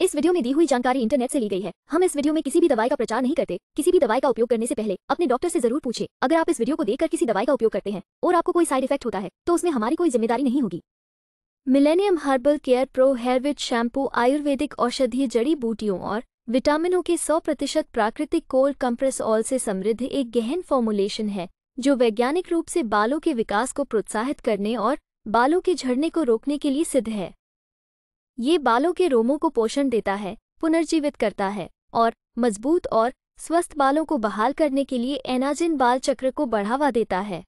इस वीडियो में दी हुई जानकारी इंटरनेट से ली गई है हम इस वीडियो में किसी भी दवाई का प्रचार नहीं करते किसी भी दवाई का उपयोग करने से पहले अपने डॉक्टर से जरूर पूछे अगर आप इस वीडियो को देखकर किसी दवाई का उपयोग करते हैं और आपको कोई साइड इफेक्ट होता है तो उसमें हमारी कोई जिम्मेदारी नहीं होगी मिलेनियम हर्बल केयर प्रो हेयरविट शैम्पू आयुर्वेदिक औषधीय जड़ी बूटियों और विटामिनों के सौ प्रतिशत प्राकृतिक कोल्ड कंप्रेस ऑयल से समृद्ध एक गहन फॉर्मुलेशन है जो वैज्ञानिक रूप से बालों के विकास को प्रोत्साहित करने और बालों के झड़ने को रोकने के लिए सिद्ध है ये बालों के रोमों को पोषण देता है पुनर्जीवित करता है और मजबूत और स्वस्थ बालों को बहाल करने के लिए एनाजिन बाल चक्र को बढ़ावा देता है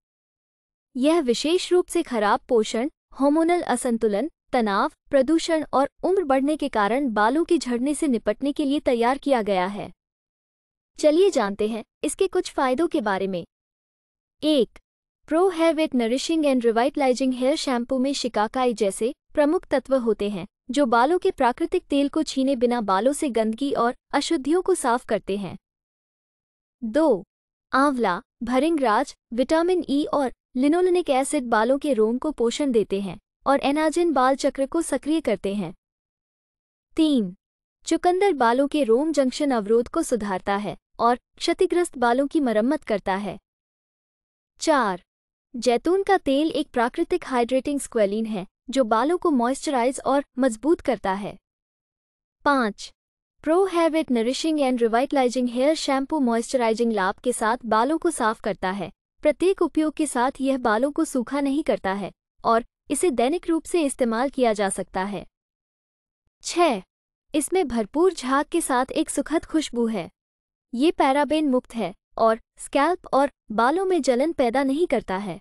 यह विशेष रूप से खराब पोषण हार्मोनल असंतुलन तनाव प्रदूषण और उम्र बढ़ने के कारण बालों के झड़ने से निपटने के लिए तैयार किया गया है चलिए जानते हैं इसके कुछ फायदों के बारे में एक pro hair with nourishing and revitalising hair shampoo में शिकाकाई जैसे प्रमुख तत्व होते हैं जो बालों के प्राकृतिक तेल को छीने बिना बालों से गंदगी और अशुद्धियों को साफ करते हैं दो आंवला भरिंगराज विटामिन ई और लिनोलिनिक एसिड बालों के रोम को पोषण देते हैं और एनाजिन बाल चक्र को सक्रिय करते हैं तीन चुकंदर बालों के रोम जंक्शन अवरोध को सुधारता है और क्षतिग्रस्त बालों की मरम्मत करता है चार जैतून का तेल एक प्राकृतिक हाइड्रेटिंग स्क्वेलिन है जो बालों को मॉइस्चराइज और मजबूत करता है पाँच प्रो हैविट nourishing and revitalising hair shampoo moisturising लाभ के साथ बालों को साफ करता है प्रत्येक उपयोग के साथ यह बालों को सूखा नहीं करता है और इसे दैनिक रूप से इस्तेमाल किया जा सकता है छ इसमें भरपूर झाग के साथ एक सुखद खुशबू है ये पैराबेन मुक्त है और स्कैल्प और बालों में जलन पैदा नहीं करता है